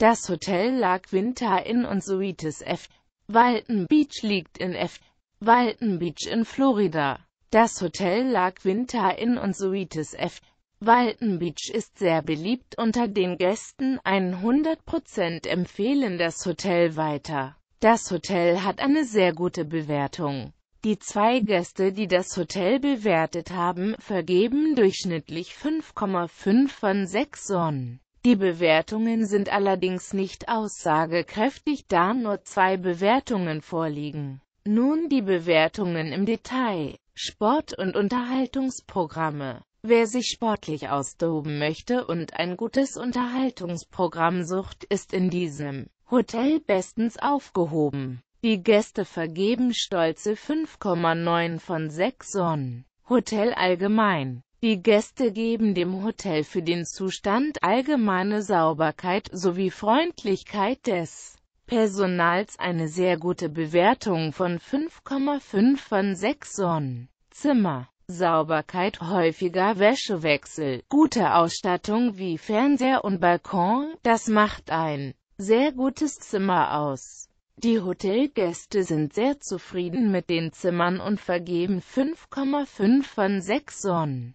Das Hotel lag Winter Inn und Suites F. Walton Beach liegt in F. Walton Beach in Florida. Das Hotel lag Winter Inn und Suites F. Walton Beach ist sehr beliebt unter den Gästen, 100% empfehlen das Hotel weiter. Das Hotel hat eine sehr gute Bewertung. Die zwei Gäste, die das Hotel bewertet haben, vergeben durchschnittlich 5,5 von 6 Sonnen. Die Bewertungen sind allerdings nicht aussagekräftig, da nur zwei Bewertungen vorliegen. Nun die Bewertungen im Detail. Sport- und Unterhaltungsprogramme. Wer sich sportlich austoben möchte und ein gutes Unterhaltungsprogramm sucht, ist in diesem Hotel bestens aufgehoben. Die Gäste vergeben stolze 5,9 von 6 Sonnen. Hotel allgemein. Die Gäste geben dem Hotel für den Zustand allgemeine Sauberkeit sowie Freundlichkeit des Personals eine sehr gute Bewertung von 5,5 von 6 Sonnen. Zimmer, Sauberkeit, häufiger Wäschewechsel, gute Ausstattung wie Fernseher und Balkon, das macht ein sehr gutes Zimmer aus. Die Hotelgäste sind sehr zufrieden mit den Zimmern und vergeben 5,5 von 6 Sonnen.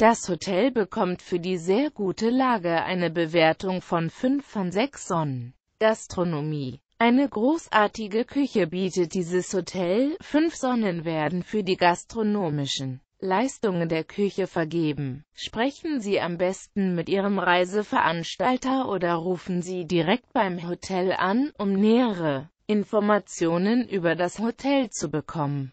Das Hotel bekommt für die sehr gute Lage eine Bewertung von 5 von 6 Sonnen. Gastronomie Eine großartige Küche bietet dieses Hotel, 5 Sonnen werden für die gastronomischen Leistungen der Küche vergeben. Sprechen Sie am besten mit Ihrem Reiseveranstalter oder rufen Sie direkt beim Hotel an, um nähere Informationen über das Hotel zu bekommen.